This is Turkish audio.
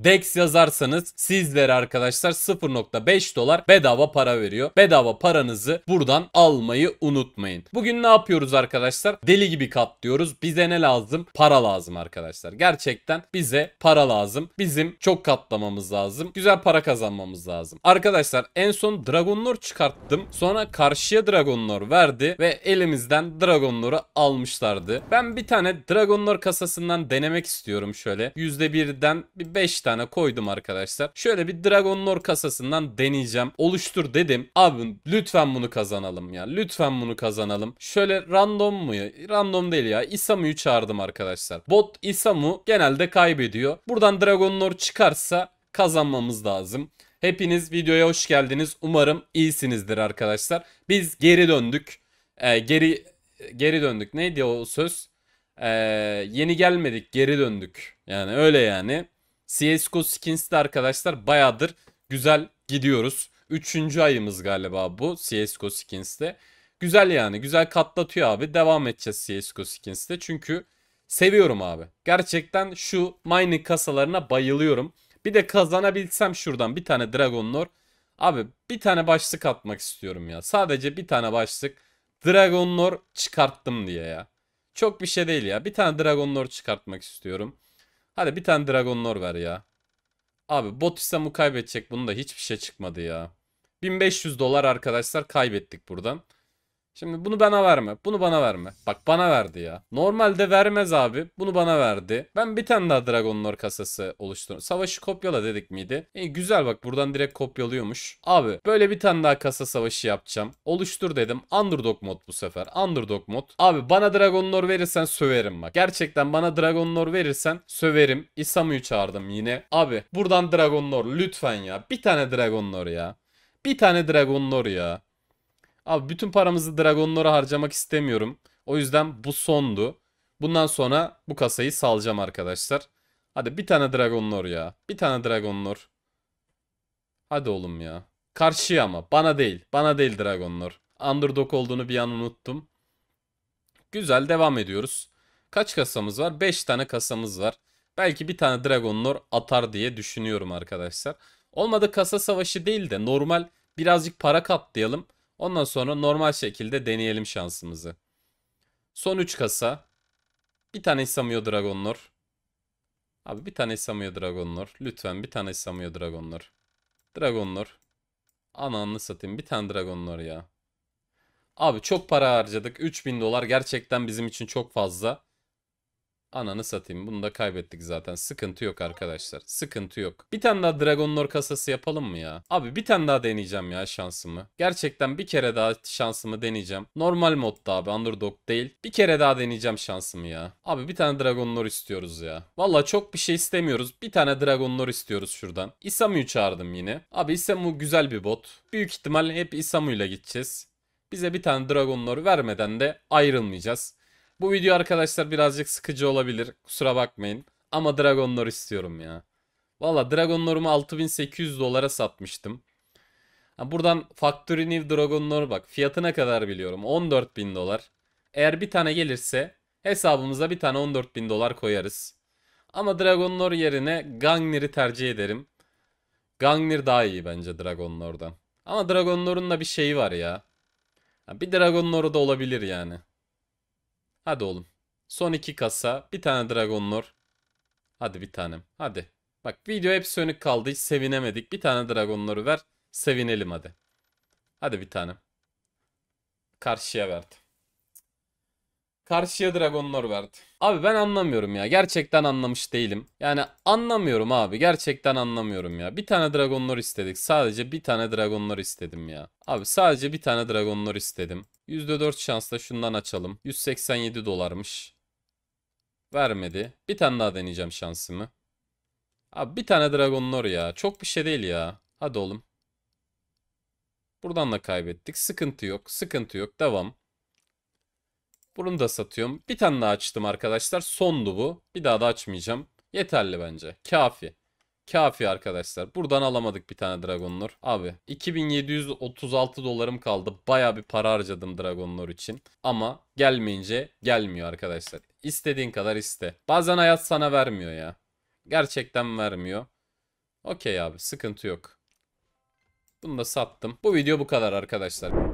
DEX yazarsanız sizlere arkadaşlar 0.5 dolar bedava para veriyor. Bedava paranızı buradan almayı unutmayın. Bugün ne yapıyoruz arkadaşlar? Deli gibi katlıyoruz. Bize ne lazım? Para lazım arkadaşlar. Gerçekten bize para lazım. Bizim çok katlamamız lazım. Güzel para kazanmamız lazım. Arkadaşlar en son Dragon çıkarttım. Sonra karşıya Dragon verdi ve elimizden Dragon almışlardı. Ben bir tane Dragon kasasından denemek istiyorum şöyle. %1'den bir 5 tane koydum arkadaşlar. Şöyle bir Dragon Lore kasasından deneyeceğim. Oluştur dedim. Abi lütfen bunu kazanalım ya. Lütfen bunu kazanalım. Şöyle random mu? Random değil ya. Isamu'yu çağırdım arkadaşlar. Bot Isamu genelde kaybediyor. Buradan Dragon Lore çıkarsa kazanmamız lazım. Hepiniz videoya hoş geldiniz. Umarım iyisinizdir arkadaşlar. Biz geri döndük. Ee, geri geri döndük. Neydi o söz? Ee, yeni gelmedik, geri döndük. Yani öyle yani. CSGO skins de arkadaşlar bayağıdır güzel gidiyoruz. Üçüncü ayımız galiba bu CSGO skins de Güzel yani güzel katlatıyor abi. Devam edeceğiz CSGO skins de çünkü seviyorum abi. Gerçekten şu mining kasalarına bayılıyorum. Bir de kazanabilsem şuradan bir tane Dragon Lore. Abi bir tane başlık atmak istiyorum ya. Sadece bir tane başlık Dragon Lore çıkarttım diye ya. Çok bir şey değil ya. Bir tane Dragon Lore çıkartmak istiyorum. Hadi bir tane Dragon Lore ver ya. Abi bot İslam'ı kaybedecek. da hiçbir şey çıkmadı ya. 1500 dolar arkadaşlar kaybettik buradan. Şimdi bunu bana verme. Bunu bana verme. Bak bana verdi ya. Normalde vermez abi. Bunu bana verdi. Ben bir tane daha Dragon Lore kasası oluşturdum. Savaşı kopyala dedik miydi? E, güzel bak buradan direkt kopyalıyormuş. Abi böyle bir tane daha kasa savaşı yapacağım. Oluştur dedim. Underdog mod bu sefer. Underdog mod. Abi bana Dragon Lore verirsen söverim bak. Gerçekten bana Dragon Lore verirsen söverim. İsamu'yu çağırdım yine. Abi buradan Dragon Lore lütfen ya. Bir tane Dragon Lore ya. Bir tane Dragon Lore ya. Abi bütün paramızı dragonlara harcamak istemiyorum. O yüzden bu sondu. Bundan sonra bu kasayı salacağım arkadaşlar. Hadi bir tane Dragonlord ya. Bir tane Dragonlord. Hadi oğlum ya. Karşıya ama. Bana değil. Bana değil Dragonlord. Underdog olduğunu bir an unuttum. Güzel devam ediyoruz. Kaç kasamız var? 5 tane kasamız var. Belki bir tane Dragonlord atar diye düşünüyorum arkadaşlar. Olmadı kasa savaşı değil de normal birazcık para katlayalım. Ondan sonra normal şekilde deneyelim şansımızı. Son 3 kasa. Bir tane Samuel Dragon Lord. Abi bir tane Samuel Dragon Lord. Lütfen bir tane Samuel Dragon Lord. Dragon Lord. Ananını satayım bir tane Dragon Lord ya. Abi çok para harcadık. 3000 dolar gerçekten bizim için çok fazla. Ananı satayım. Bunu da kaybettik zaten. Sıkıntı yok arkadaşlar. Sıkıntı yok. Bir tane daha Dragon Lore kasası yapalım mı ya? Abi bir tane daha deneyeceğim ya şansımı. Gerçekten bir kere daha şansımı deneyeceğim. Normal modda abi. Underdog değil. Bir kere daha deneyeceğim şansımı ya. Abi bir tane Dragon Lore istiyoruz ya. Valla çok bir şey istemiyoruz. Bir tane Dragon Lore istiyoruz şuradan. Isamu'yu çağırdım yine. Abi Isamu güzel bir bot. Büyük ihtimal hep Isamu ile gideceğiz. Bize bir tane Dragon Lore vermeden de ayrılmayacağız. Bu video arkadaşlar birazcık sıkıcı olabilir. Kusura bakmayın. Ama Dragon Lore istiyorum ya. Valla Dragon Lore'umu 6800 dolara satmıştım. buradan Factory New Dragon Lore bak. Fiyatına kadar biliyorum. 14000 dolar. Eğer bir tane gelirse hesabımıza bir tane 14000 dolar koyarız. Ama Dragon Lore yerine Gangnir'i tercih ederim. Gangnir daha iyi bence Dragon Lore'dan. Ama Dragon Lore'un da bir şeyi var ya. Bir Dragon Lore'u da olabilir yani. Hadi oğlum. Son iki kasa. Bir tane Dragon Lore. Hadi bir tanem. Hadi. Bak video hep sönük kaldı. Hiç sevinemedik. Bir tane Dragon Lore'u ver. Sevinelim hadi. Hadi bir tanem. Karşıya verdim. Karşıya dragonlar verdi. Abi ben anlamıyorum ya. Gerçekten anlamış değilim. Yani anlamıyorum abi. Gerçekten anlamıyorum ya. Bir tane dragonlar istedik. Sadece bir tane dragonlar istedim ya. Abi sadece bir tane dragonlar istedim. %4 şansla şundan açalım. 187 dolarmış. Vermedi. Bir tane daha deneyeceğim şansımı. Abi bir tane dragonlar ya. Çok bir şey değil ya. Hadi oğlum. Buradan da kaybettik. Sıkıntı yok. Sıkıntı yok. Devam. Bunu da satıyorum. Bir tane daha açtım arkadaşlar. Sondu bu. Bir daha da açmayacağım. Yeterli bence. Kafi. Kafi arkadaşlar. Buradan alamadık bir tane Dragonlor. Abi 2736 dolarım kaldı. Baya bir para harcadım Dragonlor için. Ama gelmeyince gelmiyor arkadaşlar. İstediğin kadar iste. Bazen hayat sana vermiyor ya. Gerçekten vermiyor. Okey abi sıkıntı yok. Bunu da sattım. Bu video bu kadar arkadaşlar.